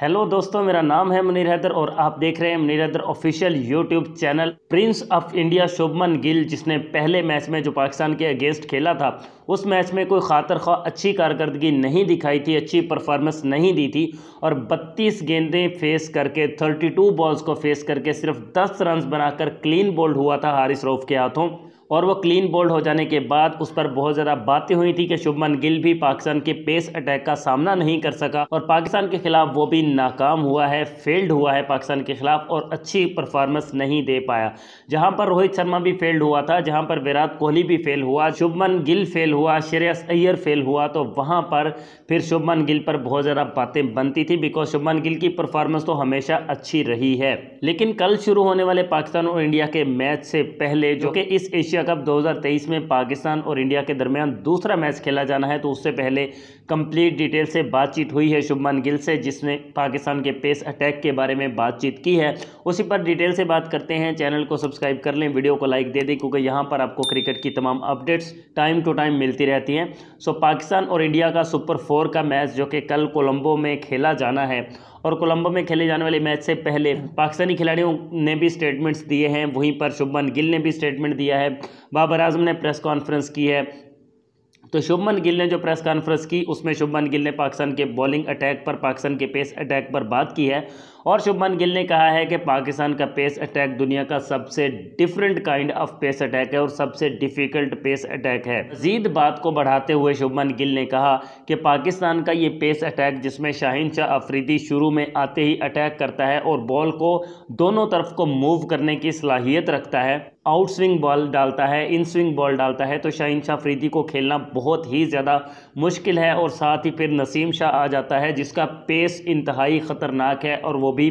hello दोस्तों मेरा नाम है मुनीर हैदर और आप देख रहे हैं Munir Haider official YouTube channel prince of India Shubman Gill जिसने पहले मैच में जो पाकिस्तान के अगेंस्ट खेला था उस मैच में कोई खातर खा अच्छी कारकर्दगी नहीं दिखाई थी अच्छी परफॉर्मेंस नहीं दी थी और 32 गेंदें फेस करके 32 बॉल्स को फेस करके सिर्फ 10 रन बनाकर क्लीन बोल्ड हुआ था हारिस रोफ़ के हाथों और वो क्लीन बोल्ड हो जाने के बाद उस पर बहुत ज़्यादा बातें हुई थी कि शुभमन गिल भी पाकिस्तान के पेस अटैक का सामना नहीं कर सका और पाकिस्तान के खिलाफ वो भी नाकाम हुआ है फेल्ड हुआ है पाकिस्तान के खिलाफ और अच्छी परफॉर्मेंस नहीं दे पाया जहाँ पर रोहित शर्मा भी फेल्ड हुआ था जहाँ पर विराट कोहली भी फेल हुआ शुभमन गिल फेल हुआ श्रेयस अय्यर फेल हुआ तो वहाँ पर फिर शुभमन गिल पर बहुत ज़्यादा बातें बनती थी बिकॉज शुभमन गिल की परफॉर्मेंस तो हमेशा अच्छी रही है लेकिन कल शुरू होने वाले पाकिस्तान और इंडिया के मैच से पहले जो कि इस एशिया एशिया कप 2023 में पाकिस्तान और इंडिया के दरमियान दूसरा मैच खेला जाना है तो उससे पहले कंप्लीट डिटेल से बातचीत हुई है शुभमन गिल से जिसने पाकिस्तान के पेस अटैक के बारे में बातचीत की है उसी पर डिटेल से बात करते हैं चैनल को सब्सक्राइब कर लें वीडियो को लाइक दे दें क्योंकि यहाँ पर आपको क्रिकेट की तमाम अपडेट्स टाइम टू टाइम मिलती रहती हैं सो पाकिस्तान और इंडिया का सुपर फोर का मैच जो कि कल कोलम्बो में खेला जाना है और कोलंबो में खेले जाने वाले मैच से पहले पाकिस्तानी खिलाड़ियों ने भी स्टेटमेंट्स दिए हैं वहीं पर शुभमन गिल ने भी स्टेटमेंट दिया है बाबर आजम ने प्रेस कॉन्फ्रेंस की है तो शुभमन गिल ने जो प्रेस कॉन्फ्रेंस की उसमें शुभमन गिल ने पाकिस्तान के बॉलिंग अटैक पर पाकिस्तान के पेस अटैक पर बात की है और शुभमन गिल ने कहा है कि पाकिस्तान का पेस अटैक दुनिया का सबसे different kind of pace attack है और सबसे डिफ़िकल्ट पेस अटैक है मजीद बात को बढ़ाते हुए शुभमन गिल ने कहा कि पाकिस्तान का ये पेस अटैक जिसमें शाहिन शाह अफरीदी शुरू में आते ही अटैक करता है और बॉल को दोनों तरफ को मूव करने की सलाहियत रखता है आउट स्विंग बॉल डालता है इन स्विंग बॉल डालता है तो शाहिन शाह फरीदी को खेलना बहुत ही ज़्यादा मुश्किल है और साथ ही फिर नसीम शाह आ जाता है जिसका पेस इंतहाई ख़तरनाक है और वो भी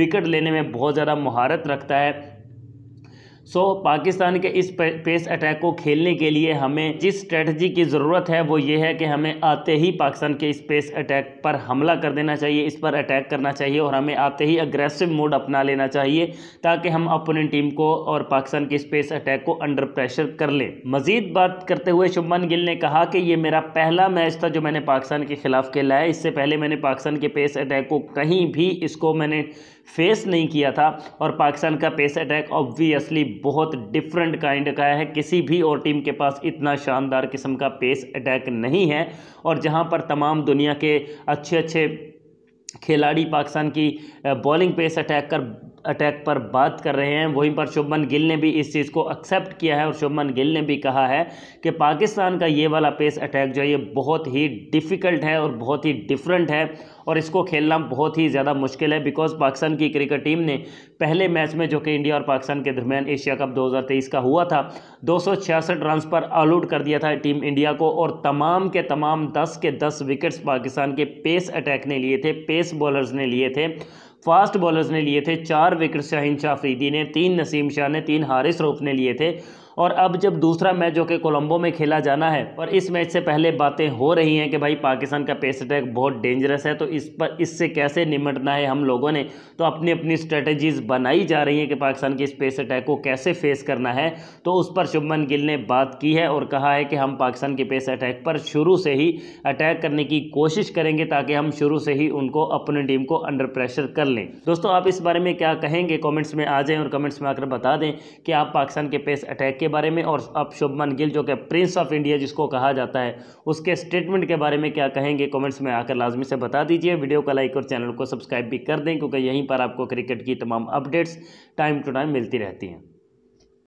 विकेट लेने में बहुत ज़्यादा महारत रखता है सो so, पाकिस्तान के इस पेस अटैक को खेलने के लिए हमें जिस स्ट्रेटजी की ज़रूरत है वो ये है कि हमें आते ही पाकिस्तान के इस पेस अटैक पर हमला कर देना चाहिए इस पर अटैक करना चाहिए और हमें आते ही अग्रेसिव मोड अपना लेना चाहिए ताकि हम अपनी टीम को और पाकिस्तान के स्पेस अटैक को अंडर प्रेशर कर लें मज़ीद बात करते हुए शुभमन गिल ने कहा कि ये मेरा पहला मैच था जो मैंने पाकिस्तान के ख़िलाफ़ खेला है इससे पहले मैंने पाकिस्तान के पेस अटैक को कहीं भी इसको मैंने फेस नहीं किया था और पाकिस्तान का पेस अटैक ऑब्वियसली बहुत डिफरेंट काइंड का है किसी भी और टीम के पास इतना शानदार किस्म का पेस अटैक नहीं है और जहाँ पर तमाम दुनिया के अच्छे अच्छे खिलाड़ी पाकिस्तान की बॉलिंग पेस अटैक कर अटैक पर बात कर रहे हैं वहीं पर शुभमन गिल ने भी इस चीज़ को एक्सेप्ट किया है और शुभमन गिल ने भी कहा है कि पाकिस्तान का ये वाला पेस अटैक जो है ये बहुत ही डिफ़िकल्ट है और बहुत ही डिफरेंट है और इसको खेलना बहुत ही ज़्यादा मुश्किल है बिकॉज पाकिस्तान की क्रिकेट टीम ने पहले मैच में जो कि इंडिया और पाकिस्तान के दरमियान एशिया कप दो का हुआ था दो रन्स पर ऑल आउट कर दिया था टीम इंडिया को और तमाम के तमाम दस के दस विकेट्स पाकिस्तान के पेस अटैक ने लिए थे पेस बॉलर्स ने लिए थे फास्ट बॉलर्स ने लिए थे चार विकेट शाहिन शाह अफरीदी ने तीन नसीम शाह ने तीन हारिस रोफ ने लिए थे और अब जब दूसरा मैच जो कि कोलंबो में खेला जाना है और इस मैच से पहले बातें हो रही हैं कि भाई पाकिस्तान का पेस अटैक बहुत डेंजरस है तो इस पर इससे कैसे निमटना है हम लोगों ने तो अपनी अपनी स्ट्रेटजीज़ बनाई जा रही हैं कि पाकिस्तान के इस पेस अटैक को कैसे फेस करना है तो उस पर शुभमन गिल ने बात की है और कहा है कि हम पाकिस्तान के पेस अटैक पर शुरू से ही अटैक करने की कोशिश करेंगे ताकि हम शुरू से ही उनको अपनी टीम को अंडर प्रेशर कर लें दोस्तों आप इस बारे में क्या कहेंगे कॉमेंट्स में आ जाएँ और कमेंट्स में आकर बता दें कि आप पाकिस्तान के पेस अटैक के बारे में और अब शुभमन गिल जो कि प्रिंस ऑफ इंडिया जिसको कहा जाता है उसके स्टेटमेंट के बारे में क्या कहेंगे कमेंट्स में आकर लाजमी से बता दीजिए वीडियो का लाइक और चैनल को सब्सक्राइब भी कर दें क्योंकि यहीं पर आपको क्रिकेट की तमाम अपडेट्स टाइम टू टाइम मिलती रहती हैं